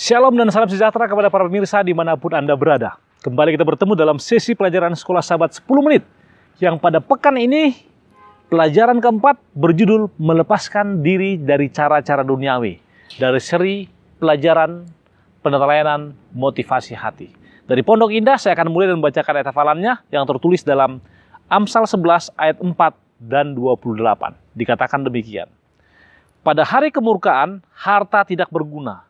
Shalom dan salam sejahtera kepada para pemirsa dimanapun Anda berada. Kembali kita bertemu dalam sesi pelajaran sekolah sahabat 10 menit. Yang pada pekan ini, pelajaran keempat berjudul Melepaskan Diri dari Cara-Cara Duniawi. Dari seri pelajaran penelayanan motivasi hati. Dari Pondok Indah, saya akan mulai dan membacakan ayat hafalannya yang tertulis dalam Amsal 11 ayat 4 dan 28. Dikatakan demikian. Pada hari kemurkaan, harta tidak berguna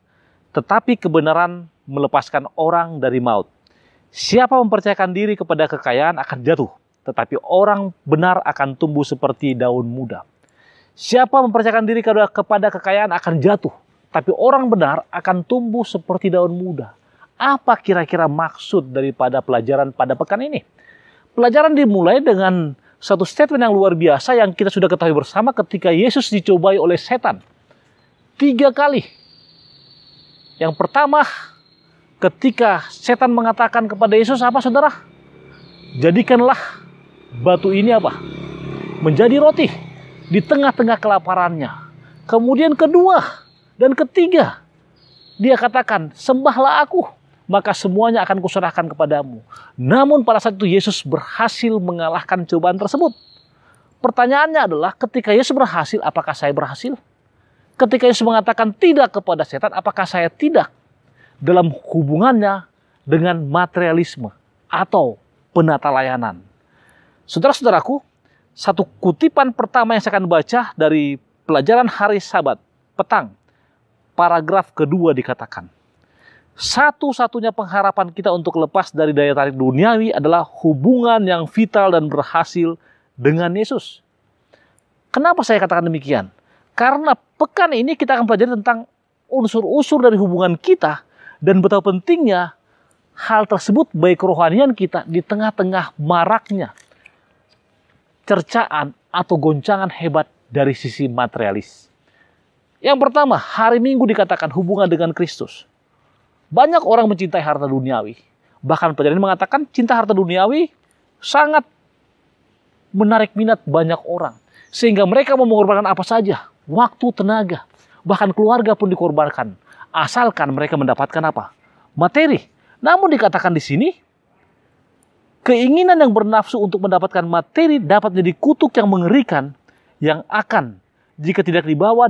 tetapi kebenaran melepaskan orang dari maut. Siapa mempercayakan diri kepada kekayaan akan jatuh, tetapi orang benar akan tumbuh seperti daun muda. Siapa mempercayakan diri kepada kekayaan akan jatuh, tapi orang benar akan tumbuh seperti daun muda. Apa kira-kira maksud daripada pelajaran pada pekan ini? Pelajaran dimulai dengan satu statement yang luar biasa yang kita sudah ketahui bersama ketika Yesus dicobai oleh setan. Tiga kali yang pertama, ketika setan mengatakan kepada Yesus apa saudara? Jadikanlah batu ini apa? Menjadi roti di tengah-tengah kelaparannya. Kemudian kedua dan ketiga, dia katakan, sembahlah aku, maka semuanya akan kuserahkan kepadamu. Namun pada saat itu Yesus berhasil mengalahkan cobaan tersebut. Pertanyaannya adalah ketika Yesus berhasil, apakah saya berhasil? Ketika Yesus mengatakan tidak kepada setan, apakah saya tidak dalam hubungannya dengan materialisme atau penata layanan? Saudara-saudaraku, satu kutipan pertama yang saya akan baca dari pelajaran hari Sabat petang, paragraf kedua dikatakan, satu-satunya pengharapan kita untuk lepas dari daya tarik duniawi adalah hubungan yang vital dan berhasil dengan Yesus. Kenapa saya katakan demikian? Karena pekan ini kita akan belajar tentang unsur-unsur dari hubungan kita dan betapa pentingnya hal tersebut baik kerohanian kita di tengah-tengah maraknya cercaan atau goncangan hebat dari sisi materialis. Yang pertama, hari Minggu dikatakan hubungan dengan Kristus. Banyak orang mencintai harta duniawi. Bahkan pelajaran mengatakan cinta harta duniawi sangat menarik minat banyak orang. Sehingga mereka mau mengorbankan apa saja waktu, tenaga, bahkan keluarga pun dikorbankan. Asalkan mereka mendapatkan apa? Materi. Namun dikatakan di sini, keinginan yang bernafsu untuk mendapatkan materi dapat menjadi kutuk yang mengerikan yang akan jika tidak dibawa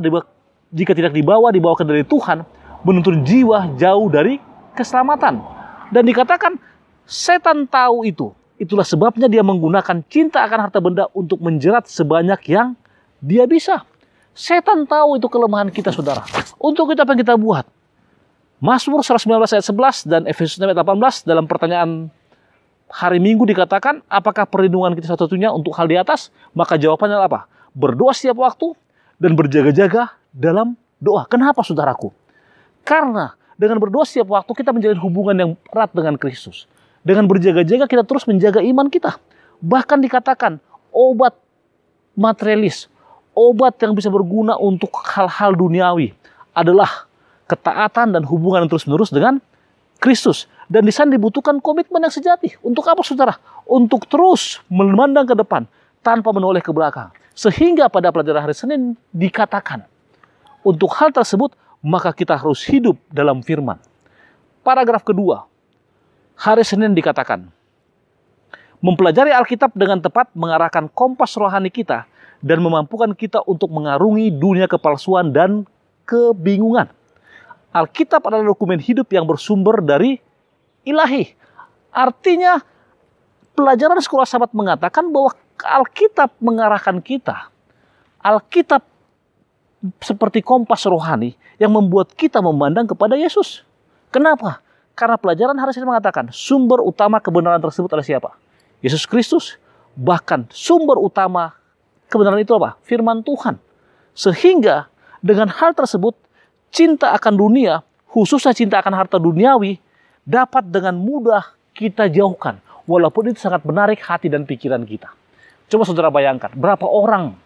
jika tidak dibawa dibawakan dari Tuhan menuntun jiwa jauh dari keselamatan. Dan dikatakan setan tahu itu. Itulah sebabnya dia menggunakan cinta akan harta benda untuk menjerat sebanyak yang dia bisa. Setan tahu itu kelemahan kita, saudara. Untuk kita apa yang kita buat? Mazmur 119 ayat 11 dan Efesus 6 ayat 18 dalam pertanyaan hari Minggu dikatakan, apakah perlindungan kita satu-satunya untuk hal di atas? Maka jawabannya apa? Berdoa setiap waktu dan berjaga-jaga dalam doa. Kenapa saudaraku? Karena dengan berdoa setiap waktu kita menjalin hubungan yang erat dengan Kristus. Dengan berjaga-jaga kita terus menjaga iman kita. Bahkan dikatakan obat materialis, obat yang bisa berguna untuk hal-hal duniawi adalah ketaatan dan hubungan terus-menerus dengan Kristus. Dan di sana dibutuhkan komitmen yang sejati. Untuk apa saudara? Untuk terus memandang ke depan tanpa menoleh ke belakang. Sehingga pada pelajaran hari Senin dikatakan, untuk hal tersebut maka kita harus hidup dalam firman. Paragraf kedua, hari Senin dikatakan, mempelajari Alkitab dengan tepat mengarahkan kompas rohani kita dan memampukan kita untuk mengarungi dunia kepalsuan dan kebingungan. Alkitab adalah dokumen hidup yang bersumber dari ilahi. Artinya, pelajaran sekolah sahabat mengatakan bahwa Alkitab mengarahkan kita. Alkitab seperti kompas rohani yang membuat kita memandang kepada Yesus. Kenapa? Karena pelajaran harusnya mengatakan sumber utama kebenaran tersebut adalah siapa? Yesus Kristus. Bahkan sumber utama Kebenaran itu apa? Firman Tuhan. Sehingga dengan hal tersebut, cinta akan dunia, khususnya cinta akan harta duniawi, dapat dengan mudah kita jauhkan. Walaupun itu sangat menarik hati dan pikiran kita. Coba saudara bayangkan, berapa orang,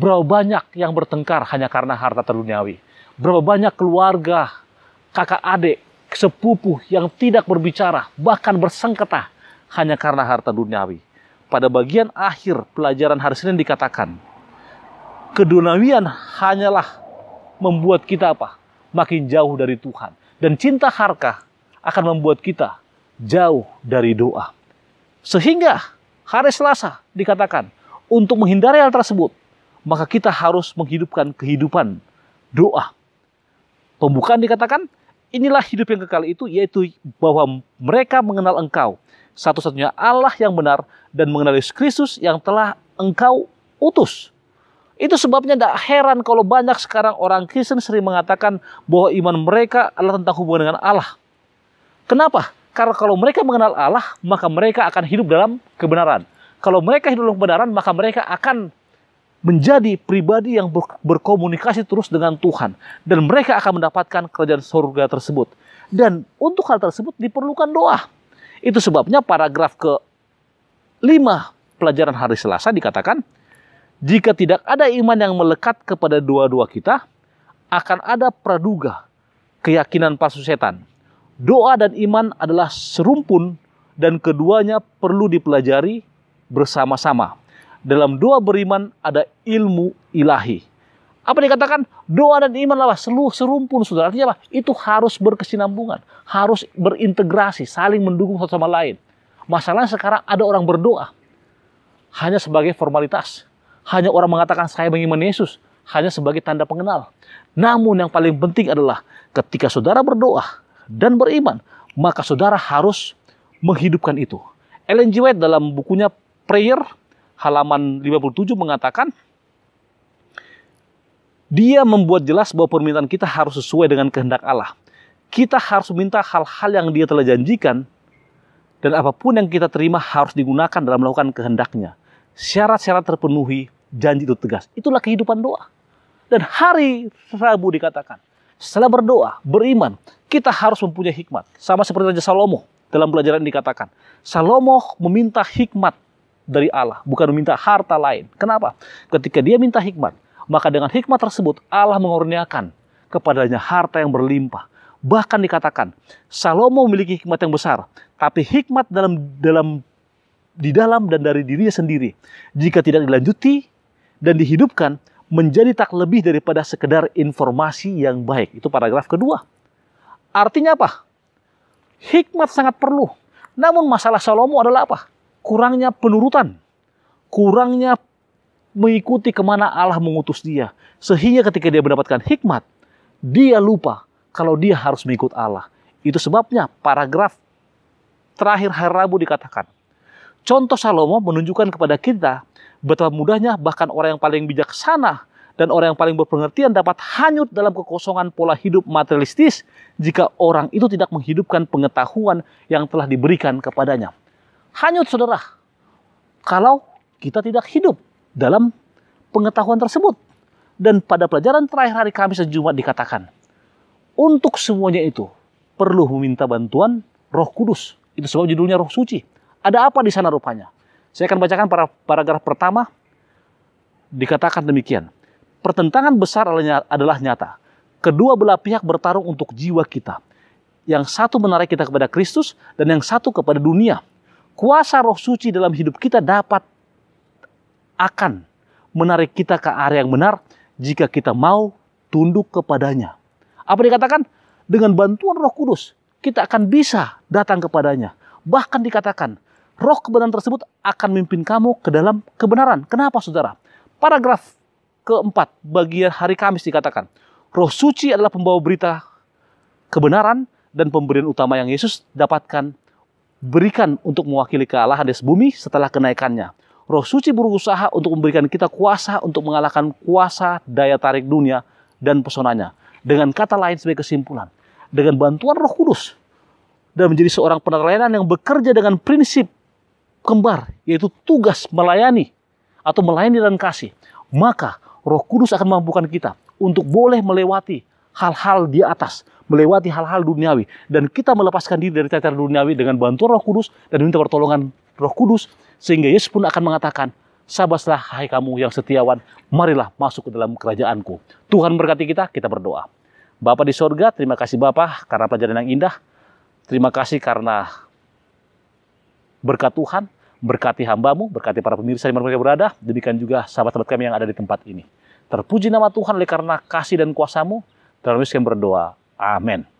berapa banyak yang bertengkar hanya karena harta terduniawi, Berapa banyak keluarga, kakak adik, sepupu yang tidak berbicara, bahkan bersengketa hanya karena harta duniawi pada bagian akhir pelajaran hari Senin dikatakan, keduniawian hanyalah membuat kita apa? Makin jauh dari Tuhan. Dan cinta harka akan membuat kita jauh dari doa. Sehingga hari Selasa dikatakan, untuk menghindari hal tersebut, maka kita harus menghidupkan kehidupan doa. Pembukaan dikatakan, inilah hidup yang kekal itu, yaitu bahwa mereka mengenal engkau satu-satunya Allah yang benar dan mengenal Yesus Kristus yang telah engkau utus. Itu sebabnya tidak heran kalau banyak sekarang orang Kristen sering mengatakan bahwa iman mereka adalah tentang hubungan dengan Allah. Kenapa? Karena kalau mereka mengenal Allah, maka mereka akan hidup dalam kebenaran. Kalau mereka hidup dalam kebenaran, maka mereka akan menjadi pribadi yang berkomunikasi terus dengan Tuhan. Dan mereka akan mendapatkan kerajaan surga tersebut. Dan untuk hal tersebut diperlukan doa. Itu sebabnya paragraf ke 5 pelajaran hari Selasa dikatakan, jika tidak ada iman yang melekat kepada dua-dua kita, akan ada praduga, keyakinan palsu setan. Doa dan iman adalah serumpun dan keduanya perlu dipelajari bersama-sama. Dalam doa beriman ada ilmu ilahi apa dikatakan doa dan iman adalah seluruh serumpun saudara. Artinya apa? Itu harus berkesinambungan, harus berintegrasi, saling mendukung satu sama lain. Masalah sekarang ada orang berdoa hanya sebagai formalitas, hanya orang mengatakan saya mengimani Yesus hanya sebagai tanda pengenal. Namun yang paling penting adalah ketika saudara berdoa dan beriman, maka saudara harus menghidupkan itu. Ellen G. White dalam bukunya Prayer halaman 57 mengatakan, dia membuat jelas bahwa permintaan kita harus sesuai dengan kehendak Allah. Kita harus minta hal-hal yang dia telah janjikan dan apapun yang kita terima harus digunakan dalam melakukan kehendaknya. Syarat-syarat terpenuhi, janji itu tegas. Itulah kehidupan doa. Dan hari Rabu dikatakan, setelah berdoa, beriman, kita harus mempunyai hikmat. Sama seperti Raja Salomo dalam pelajaran dikatakan. Salomo meminta hikmat dari Allah, bukan meminta harta lain. Kenapa? Ketika dia minta hikmat, maka dengan hikmat tersebut Allah mengurniakan kepadanya harta yang berlimpah. Bahkan dikatakan Salomo memiliki hikmat yang besar, tapi hikmat dalam dalam di dalam dan dari dirinya sendiri jika tidak dilanjuti dan dihidupkan menjadi tak lebih daripada sekedar informasi yang baik. Itu paragraf kedua. Artinya apa? Hikmat sangat perlu. Namun masalah Salomo adalah apa? Kurangnya penurutan. Kurangnya mengikuti kemana Allah mengutus dia. Sehingga ketika dia mendapatkan hikmat, dia lupa kalau dia harus mengikut Allah. Itu sebabnya paragraf terakhir hari Rabu dikatakan, contoh Salomo menunjukkan kepada kita betapa mudahnya bahkan orang yang paling bijaksana dan orang yang paling berpengertian dapat hanyut dalam kekosongan pola hidup materialistis jika orang itu tidak menghidupkan pengetahuan yang telah diberikan kepadanya. Hanyut saudara, kalau kita tidak hidup dalam pengetahuan tersebut. Dan pada pelajaran terakhir hari Kamis dan Jumat dikatakan, untuk semuanya itu perlu meminta bantuan Roh Kudus. Itu sebab judulnya Roh Suci. Ada apa di sana rupanya? Saya akan bacakan para paragraf pertama. Dikatakan demikian. Pertentangan besar adalah nyata. Kedua belah pihak bertarung untuk jiwa kita. Yang satu menarik kita kepada Kristus dan yang satu kepada dunia. Kuasa Roh Suci dalam hidup kita dapat akan menarik kita ke area yang benar jika kita mau tunduk kepadanya. Apa dikatakan? Dengan bantuan Roh Kudus, kita akan bisa datang kepadanya. Bahkan dikatakan, roh kebenaran tersebut akan memimpin kamu ke dalam kebenaran. Kenapa saudara? Paragraf keempat, bagian hari Kamis dikatakan, roh suci adalah pembawa berita kebenaran dan pemberian utama yang Yesus dapatkan berikan untuk mewakili kealahan di bumi setelah kenaikannya. Roh Suci berusaha untuk memberikan kita kuasa untuk mengalahkan kuasa daya tarik dunia dan pesonanya. Dengan kata lain sebagai kesimpulan, dengan bantuan Roh Kudus dan menjadi seorang penerlayanan yang bekerja dengan prinsip kembar, yaitu tugas melayani atau melayani dan kasih, maka Roh Kudus akan mampukan kita untuk boleh melewati hal-hal di atas, melewati hal-hal duniawi dan kita melepaskan diri dari cacat duniawi dengan bantuan Roh Kudus dan minta pertolongan Roh Kudus sehingga Yesus pun akan mengatakan, "Sabaslah hai kamu yang setiawan, marilah masuk ke dalam kerajaanku." Tuhan berkati kita, kita berdoa. Bapa di sorga, terima kasih Bapa karena pelajaran yang indah. Terima kasih karena berkat Tuhan, berkati hambamu, berkati para pemirsa di mana mereka berada, demikian juga sahabat-sahabat kami yang ada di tempat ini. Terpuji nama Tuhan oleh karena kasih dan kuasamu, dalam Yesus berdoa. Amin.